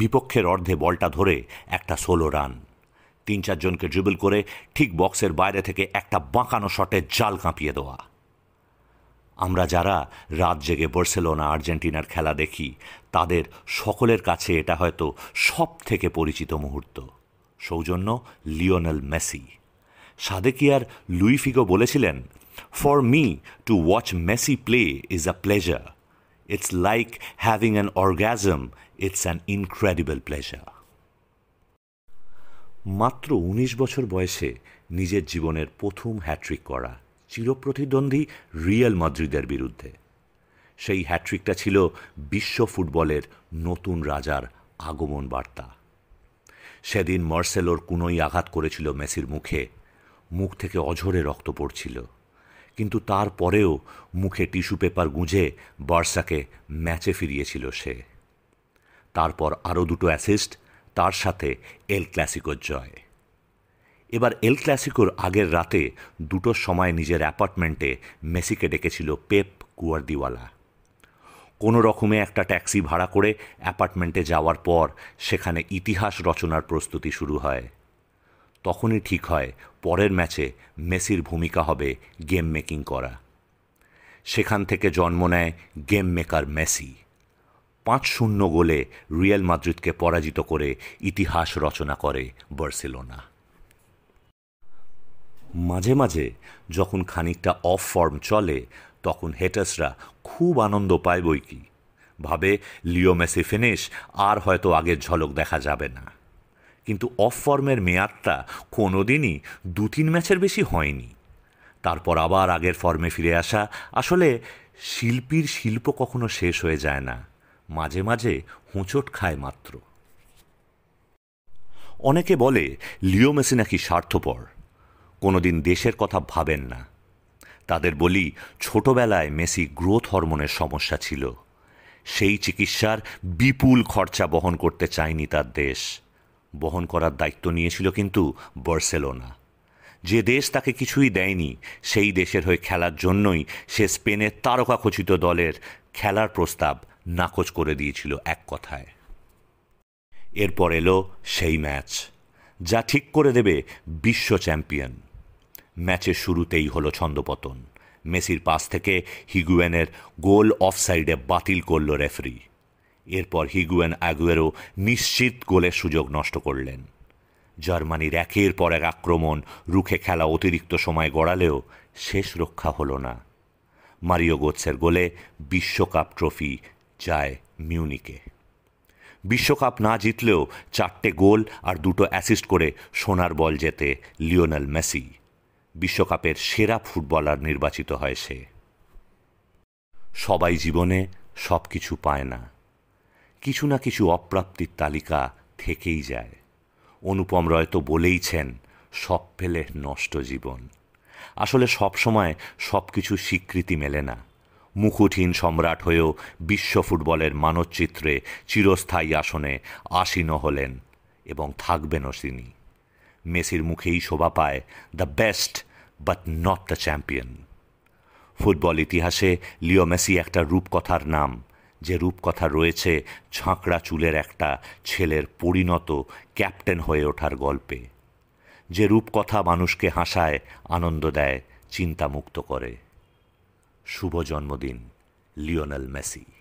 বিপক্ষের অর্ধে বলটা ধরে একটা ষোলো রান তিন চারজনকে ড্রিবল করে ঠিক বক্সের বাইরে থেকে একটা বাঁকানো শটে জাল কাঁপিয়ে দেওয়া আমরা যারা রাত জেগে বার্সেলোনা আর্জেন্টিনার খেলা দেখি তাদের সকলের কাছে এটা হয়তো সব থেকে পরিচিত মুহূর্ত সৌজন্য লিওনেল মেসি সাদেকিয়ার লুইফিগো বলেছিলেন for me to watch Messi play is a pleasure It's like having an orgasm, it's an incredible pleasure. মাত্র ১৯ বছর বয়সে নিজের জীবনের প্রথম হ্যাট্রিক করা চিরপ্রতিদ্বন্দ্বী রিয়াল মাদ্রিদের বিরুদ্ধে সেই হ্যাট্রিকটা ছিল বিশ্ব ফুটবলের নতুন রাজার আগমন বার্তা সেদিন মার্সেলোর কুনোই আঘাত করেছিল মেসির মুখে মুখ থেকে অঝরে রক্ত পড়ছিল কিন্তু তারপরেও মুখে টিস্যু পেপার গুঁজে বার্সাকে ম্যাচে ফিরিয়েছিল সে তারপর আরও দুটো অ্যাসিস্ট তার সাথে এল ক্লাসিকোর জয় এবার এল ক্লাসিকোর আগের রাতে দুটোর সময় নিজের অ্যাপার্টমেন্টে মেসিকে ডেকেছিল পেপ কুয়ারদিওয়ালা কোনো রকমে একটা ট্যাক্সি ভাড়া করে অ্যাপার্টমেন্টে যাওয়ার পর সেখানে ইতিহাস রচনার প্রস্তুতি শুরু হয় তখনই ঠিক হয় পরের ম্যাচে মেসির ভূমিকা হবে গেম মেকিং করা সেখান থেকে জন্ম নেয় গেম মেকার মেসি পাঁচ শূন্য গোলে রিয়েল মাদ্রিদকে পরাজিত করে ইতিহাস রচনা করে বার্সেলোনা মাঝে মাঝে যখন খানিকটা অফ ফর্ম চলে তখন হেটার্সরা খুব আনন্দ পায় বই কি ভাবে লিও মেসি ফিনিশ আর হয়তো আগের ঝলক দেখা যাবে না কিন্তু অফ ফর্মের মেয়াদটা কোনো দিনই দু তিন ম্যাচের বেশি হয়নি তারপর আবার আগের ফর্মে ফিরে আসা আসলে শিল্পীর শিল্প কখনো শেষ হয়ে যায় না মাঝে মাঝে হোঁচট খায় মাত্র অনেকে বলে লিও মেসি নাকি স্বার্থপর কোনোদিন দেশের কথা ভাবেন না তাদের বলি ছোটবেলায় মেসি গ্রোথ হরমোনের সমস্যা ছিল সেই চিকিৎসার বিপুল খরচা বহন করতে চায়নি তার দেশ বহন করার দায়িত্ব নিয়েছিল কিন্তু বার্সেলোনা যে দেশ তাকে কিছুই দেয়নি সেই দেশের হয়ে খেলার জন্যই সে স্পেনের তারকাখচিত দলের খেলার প্রস্তাব নাকচ করে দিয়েছিল এক কথায় এরপর এলো সেই ম্যাচ যা ঠিক করে দেবে বিশ্ব চ্যাম্পিয়ন ম্যাচের শুরুতেই হলো ছন্দপতন মেসির পাশ থেকে হিগুয়েনের গোল অফসাইডে বাতিল করল রেফারি এরপর হিগুয়েন অ্যাগুয়েরও নিশ্চিত গোলের সুযোগ নষ্ট করলেন জার্মানির একের পর এক আক্রমণ রুখে খেলা অতিরিক্ত সময় গড়ালেও শেষ রক্ষা হল না মারিও গোৎসের গোলে বিশ্বকাপ ট্রফি যায় মিউনিকে বিশ্বকাপ না জিতলেও চারটে গোল আর দুটো অ্যাসিস্ট করে সোনার বল জেতে লিওনেল মেসি বিশ্বকাপের সেরা ফুটবলার নির্বাচিত হয় সে সবাই জীবনে সব কিছু পায় না কিছু না কিছু অপ্রাপ্তির তালিকা থেকেই যায় অনুপম রয় তো বলেইছেন সব ফেলে নষ্ট জীবন আসলে সবসময় সব কিছু স্বীকৃতি মেলে না মুকুটহীন সম্রাট হয়েও বিশ্ব ফুটবলের মানচিত্রে চিরস্থায়ী আসনে আসীন হলেন এবং থাকবেনও তিনি মেসির মুখেই শোভা পায় the best but not the champion football ইতিহাসে লিও মেসি একটা রূপকথার নাম যে রূপকথা রয়েছে ঝাঁকড়া চুলের একটা ছেলের পরিণত ক্যাপ্টেন হয়ে ওঠার গল্পে যে রূপকথা মানুষকে হাসায় আনন্দ দেয় চিন্তামুক্ত করে শুভ জন্মদিন লিওনেল মেসি